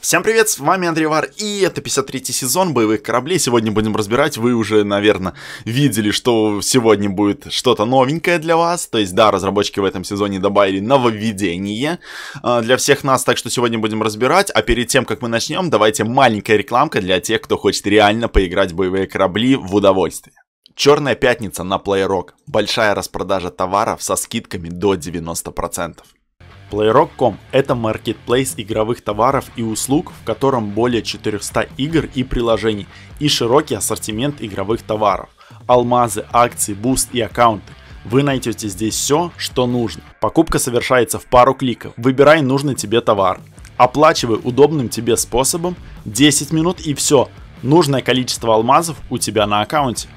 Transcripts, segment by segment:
Всем привет, с вами Андрей Вар, и это 53-й сезон боевых кораблей. Сегодня будем разбирать, вы уже, наверное, видели, что сегодня будет что-то новенькое для вас. То есть, да, разработчики в этом сезоне добавили нововведение э, для всех нас, так что сегодня будем разбирать. А перед тем, как мы начнем, давайте маленькая рекламка для тех, кто хочет реально поиграть в боевые корабли в удовольствие. Черная пятница на PlayRock. Большая распродажа товаров со скидками до 90%. Playrock.com – это маркетплейс игровых товаров и услуг, в котором более 400 игр и приложений и широкий ассортимент игровых товаров. Алмазы, акции, буст и аккаунты. Вы найдете здесь все, что нужно. Покупка совершается в пару кликов. Выбирай нужный тебе товар. Оплачивай удобным тебе способом. 10 минут и все. Нужное количество алмазов у тебя на аккаунте.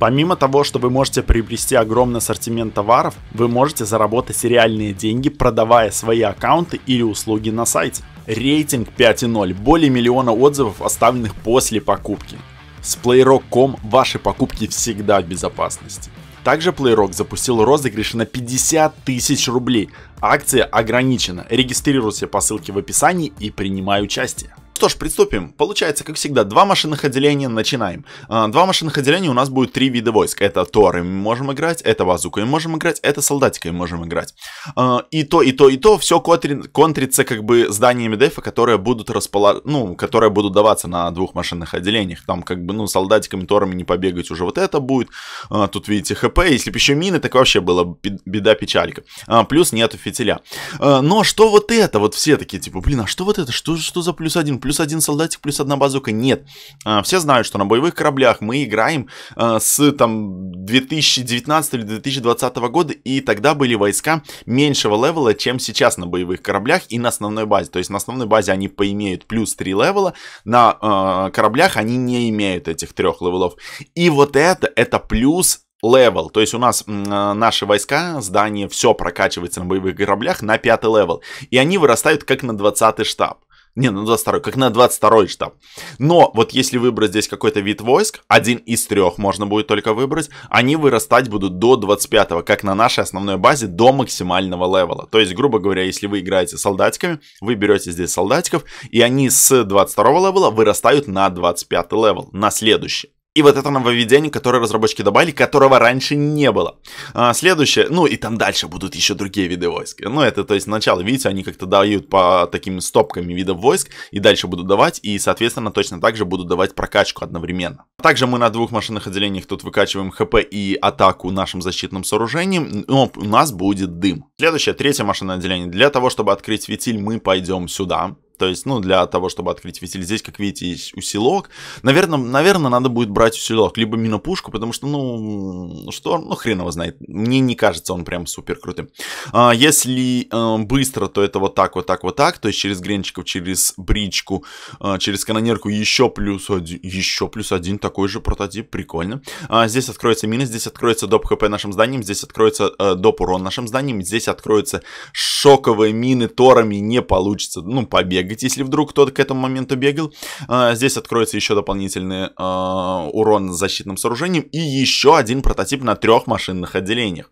Помимо того, что вы можете приобрести огромный ассортимент товаров, вы можете заработать реальные деньги, продавая свои аккаунты или услуги на сайте. Рейтинг 5.0. Более миллиона отзывов, оставленных после покупки. С Playrock.com ваши покупки всегда в безопасности. Также Playrock запустил розыгрыш на 50 тысяч рублей. Акция ограничена. Регистрируйся по ссылке в описании и принимай участие что ж, приступим. Получается, как всегда, два машинных отделения, начинаем. А, два машинных отделения у нас будет три вида войск. Это Торы мы можем играть, это Базукой мы можем играть, это Солдатикой мы можем играть. А, и то, и то, и то, все контрится как бы зданиями дефа, которые будут располаг... ну, которые будут даваться на двух машинных отделениях. Там как бы, ну, Солдатиками, Торами не побегать уже вот это будет. А, тут, видите, ХП. Если бы еще мины, так вообще было беда-печалька. Плюс нету фитиля. Но что вот это? Вот все такие, типа, блин, а что вот это? Что, что за плюс один, плюс плюс один солдатик, плюс одна базука. Нет. А, все знают, что на боевых кораблях мы играем а, с там 2019 или 2020 года, и тогда были войска меньшего левела, чем сейчас на боевых кораблях и на основной базе. То есть на основной базе они поимеют плюс 3 левела, на а, кораблях они не имеют этих трех левелов. И вот это, это плюс левел. То есть у нас э, наши войска, здание, все прокачивается на боевых кораблях на пятый левел. И они вырастают как на 20 штаб. Не, на ну, 22 как на 22 штаб. Но вот если выбрать здесь какой-то вид войск, один из трех можно будет только выбрать, они вырастать будут до 25, как на нашей основной базе, до максимального левела. То есть, грубо говоря, если вы играете солдатиками, вы берете здесь солдатиков, и они с 22 левела вырастают на 25 левел, на следующий. И вот это нововведение, которое разработчики добавили, которого раньше не было. А, следующее, ну и там дальше будут еще другие виды войск. Ну это, то есть, начало, видите, они как-то дают по таким стопками видов войск, и дальше будут давать, и, соответственно, точно так же будут давать прокачку одновременно. Также мы на двух машинных отделениях тут выкачиваем ХП и атаку нашим защитным сооружением, но у нас будет дым. Следующее, третье машинное отделение. Для того, чтобы открыть светиль, мы пойдем сюда. То есть, ну, для того, чтобы открыть вентиль. Здесь, как видите, есть усилок. Наверное, наверное, надо будет брать усилок, либо минопушку, потому что, ну, что, ну, хрен его знает. Мне не кажется он прям супер крутым. А, если э, быстро, то это вот так, вот так, вот так. То есть через гренчиков, через бричку, э, через канонерку еще плюс один, еще плюс один такой же прототип. Прикольно. А, здесь откроется мина, здесь откроется доп хп нашим зданием, здесь откроется э, доп урон нашим зданием, здесь откроется шоковые мины торами, не получится, ну, побег бегать, если вдруг кто-то к этому моменту бегал. А, здесь откроется еще дополнительный а, урон защитным сооружением и еще один прототип на трех машинных отделениях.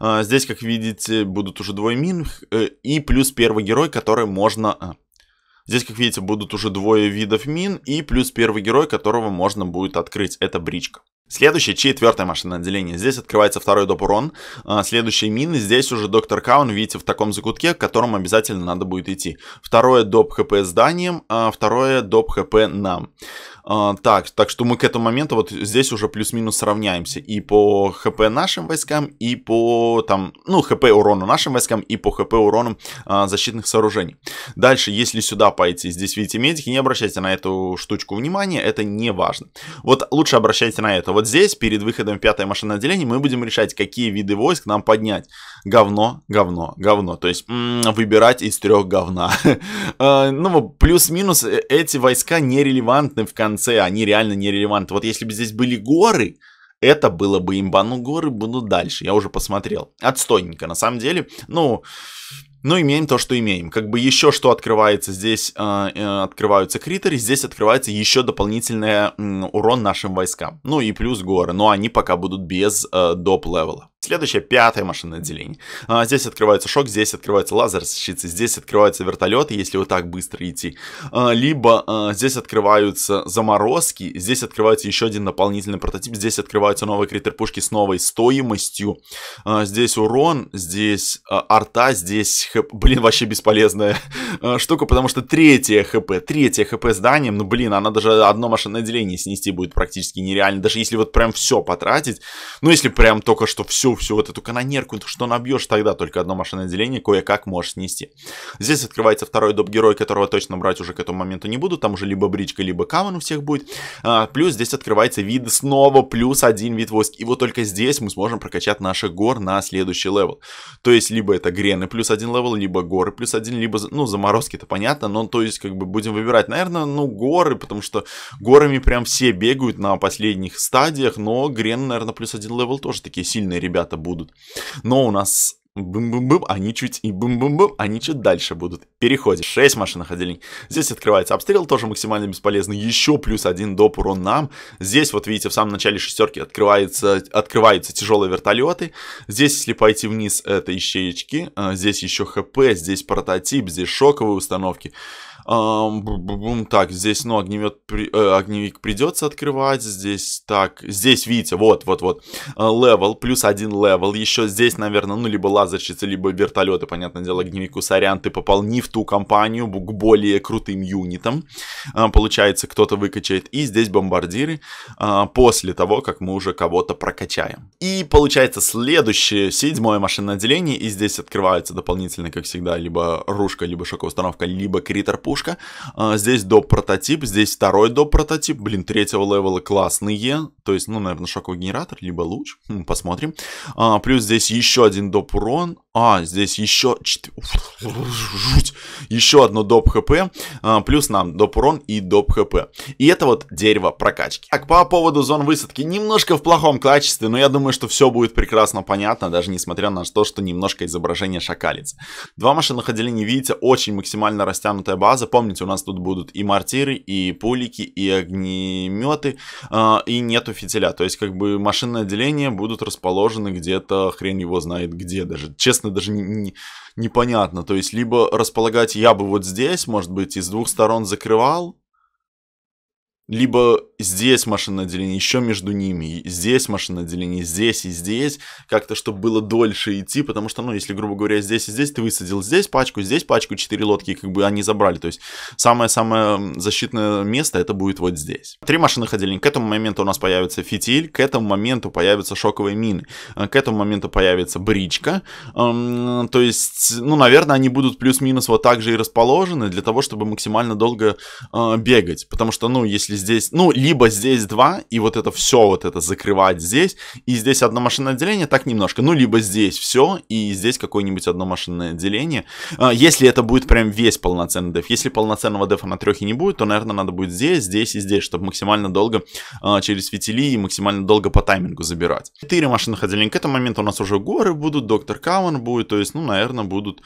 А, здесь, как видите, будут уже двое мин э, и плюс первый герой, который можно Здесь, как видите, будут уже двое видов мин и плюс первый герой, которого можно будет открыть, это бричка. Следующее, четвертое машинное отделение. Здесь открывается второй доп. урон. А, следующие мины. Здесь уже доктор Каун, видите, в таком закутке, к которому обязательно надо будет идти. Второе доп. ХП зданием, а второе доп. ХП нам. А, так, так что мы к этому моменту вот здесь уже плюс-минус сравняемся и по хп нашим войскам, и по там, ну, хп урону нашим войскам, и по хп урону а, защитных сооружений. Дальше, если сюда пойти, здесь видите медики, не обращайте на эту штучку внимания, это не важно. Вот лучше обращайте на это. Вот здесь, перед выходом пятой машины отделения, мы будем решать, какие виды войск нам поднять. Говно, говно, говно. То есть, м -м, выбирать из трех говна. А, ну, плюс-минус, э, эти войска нерелевантны в конце конце, они реально нерелевантны. Вот если бы здесь были горы, это было бы имба. Ну, горы будут дальше, я уже посмотрел. Отстойненько, на самом деле. Ну, ну, имеем то, что имеем. Как бы еще что открывается здесь, э, э открываются критеры, здесь открывается еще дополнительный э, урон нашим войскам. Ну и плюс горы, но они пока будут без э, доп-левела. Следующая пятая машина отделения. А, здесь открывается шок, здесь открывается лазер с здесь открываются вертолеты, если вот так быстро идти. А, либо а, здесь открываются заморозки, здесь открывается еще один дополнительный прототип, здесь открываются новые критер пушки с новой стоимостью. А, здесь урон, здесь а, арта, здесь хп. Блин, вообще бесполезная а, штука, потому что третье хп, третье хп зданием, ну блин, она даже одно машинное отделение снести будет практически нереально. Даже если вот прям все потратить, ну если прям только что все всю, всю вот эту канонерку, что набьешь, тогда только одно машинное отделение кое-как можешь снести. Здесь открывается второй доп-герой, которого точно брать уже к этому моменту не буду, там уже либо бричка, либо камен у всех будет. А, плюс здесь открывается вид снова, плюс один вид войск. И вот только здесь мы сможем прокачать наши гор на следующий левел. То есть, либо это грены плюс один левел, либо горы плюс один, либо, ну, заморозки это понятно, но то есть, как бы, будем выбирать. Наверное, ну, горы, потому что горами прям все бегают на последних стадиях, но грены, наверное, плюс один левел тоже такие сильные ребята ребята будут. Но у нас бым-бым-бым, они чуть и бым-бым-бым, они чуть дальше будут. Переходим. 6 машин отделений. Здесь открывается обстрел, тоже максимально бесполезный. Еще плюс один доп урон нам. Здесь, вот видите, в самом начале шестерки открывается, открываются тяжелые вертолеты. Здесь, если пойти вниз, это ищеечки. А, здесь еще ХП, здесь прототип, здесь шоковые установки. Так, здесь, ну, огнемет, э, огневик придется открывать. Здесь, так, здесь, видите, вот, вот, вот. Э, левел, плюс один левел. Еще здесь, наверное, ну, либо лазерщицы, либо вертолеты, понятное дело, огневику, сорян. Ты типа, попал не в ту компанию, к более крутым юнитам. Э, получается, кто-то выкачает. И здесь бомбардиры э, после того, как мы уже кого-то прокачаем. И получается следующее, седьмое машинное отделение. И здесь открывается дополнительно, как всегда, либо ружка, либо шоковая установка либо критер пуш пушка. А, здесь доп. прототип, здесь второй доп. прототип. Блин, третьего левела классные. То есть, ну, наверное, шоковый генератор, либо луч. Посмотрим. А, плюс здесь еще один доп. урон. А, здесь еще... Жуть. Еще одно доп хп. А, плюс нам доп урон и доп хп. И это вот дерево прокачки. Так, по поводу зон высадки. Немножко в плохом качестве, но я думаю, что все будет прекрасно понятно, даже несмотря на то, что немножко изображение шакалится. Два машинных отделения, видите, очень максимально растянутая база. Помните, у нас тут будут и мортиры, и пулики, и огнеметы, а, и нету фитиля. То есть, как бы машинное отделение будут расположены где-то, хрен его знает где даже. Честно честно, даже не, не, непонятно. То есть, либо располагать я бы вот здесь, может быть, и с двух сторон закрывал, либо здесь машинное деление, еще между ними, здесь машинное деление, здесь и здесь, как-то, чтобы было дольше идти, потому что, ну, если, грубо говоря, здесь и здесь, ты высадил здесь пачку, здесь пачку, 4 лодки, как бы они забрали, то есть самое-самое защитное место это будет вот здесь. Три машинных отделения, к этому моменту у нас появится фитиль, к этому моменту появятся шоковые мины, э, к этому моменту появится бричка, эм, то есть, ну, наверное, они будут плюс-минус вот так же и расположены для того, чтобы максимально долго э, бегать, потому что, ну, если здесь, ну, либо здесь два, и вот это все вот это закрывать здесь, и здесь одно машинное отделение, так немножко, ну, либо здесь все, и здесь какое-нибудь одно машинное отделение. А, если это будет прям весь полноценный деф, если полноценного дефа на трехе не будет, то, наверное, надо будет здесь, здесь и здесь, чтобы максимально долго а, через фитили и максимально долго по таймингу забирать. Четыре машинных отделения к этому моменту у нас уже горы будут, доктор Каван будет, то есть, ну, наверное, будут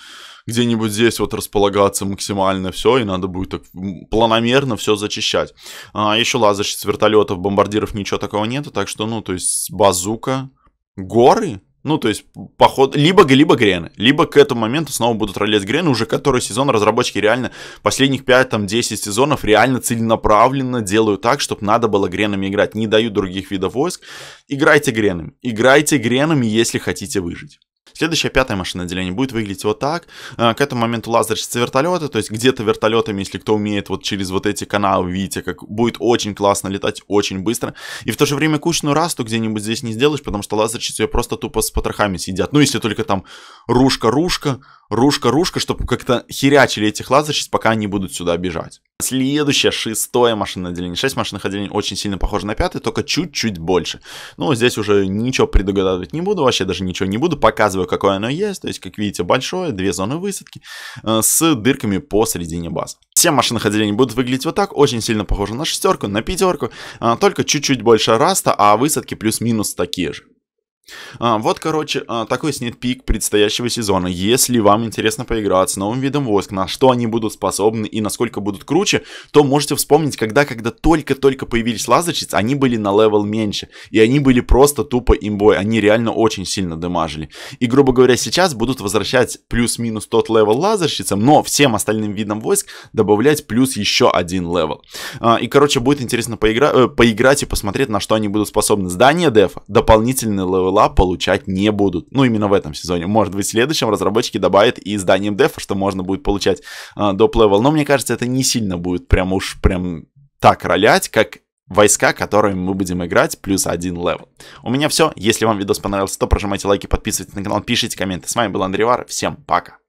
где-нибудь здесь вот располагаться максимально все, и надо будет так планомерно все зачищать. А, еще лазерщиц, вертолетов, бомбардиров, ничего такого нету, так что, ну, то есть базука, горы, ну, то есть, поход, либо, либо Грены, либо к этому моменту снова будут ролеть Грены, уже который сезон разработчики реально, последних 5, там, 10 сезонов реально целенаправленно делают так, чтобы надо было Гренами играть, не дают других видов войск, играйте Гренами, играйте Гренами, если хотите выжить. Следующая пятая машина деления будет выглядеть вот так. Э, к этому моменту лазерщица вертолеты, то есть где-то вертолетами, если кто умеет вот через вот эти каналы, видите, как будет очень классно летать, очень быстро. И в то же время кучную расту где-нибудь здесь не сделаешь, потому что лазерщицы ее просто тупо с потрохами съедят. Ну, если только там рушка-рушка, рушка-рушка, чтобы как-то херячили этих лазерщиц, пока они будут сюда бежать. Следующее, шестое машинное отделение. Шесть машинных отделений очень сильно похоже на пятый, только чуть-чуть больше. Ну, здесь уже ничего предугадывать не буду, вообще даже ничего не буду. Показываю, какое оно есть. То есть, как видите, большое, две зоны высадки э, с дырками посередине базы. Все машинных отделений будут выглядеть вот так, очень сильно похоже на шестерку, на пятерку, э, только чуть-чуть больше раста, а высадки плюс-минус такие же. А, вот, короче, а, такой снит-пик предстоящего сезона. Если вам интересно поиграть с новым видом войск, на что они будут способны и насколько будут круче, то можете вспомнить, когда, когда только-только появились лазерщицы, они были на левел меньше. И они были просто тупо имбой. Они реально очень сильно дымажили. И, грубо говоря, сейчас будут возвращать плюс-минус тот левел лазерщицам, но всем остальным видам войск добавлять плюс еще один левел. А, и, короче, будет интересно поигра... Э, поиграть и посмотреть, на что они будут способны. Здание дефа, дополнительный левел была, получать не будут. Ну, именно в этом сезоне. Может быть, в следующем разработчики добавят и изданием дефа, что можно будет получать э, доп. левел. Но мне кажется, это не сильно будет прям уж прям так ролять, как войска, которыми мы будем играть, плюс один левел. У меня все. Если вам видос понравился, то прожимайте лайки, подписывайтесь на канал, пишите комменты. С вами был Андрей Вар. Всем пока.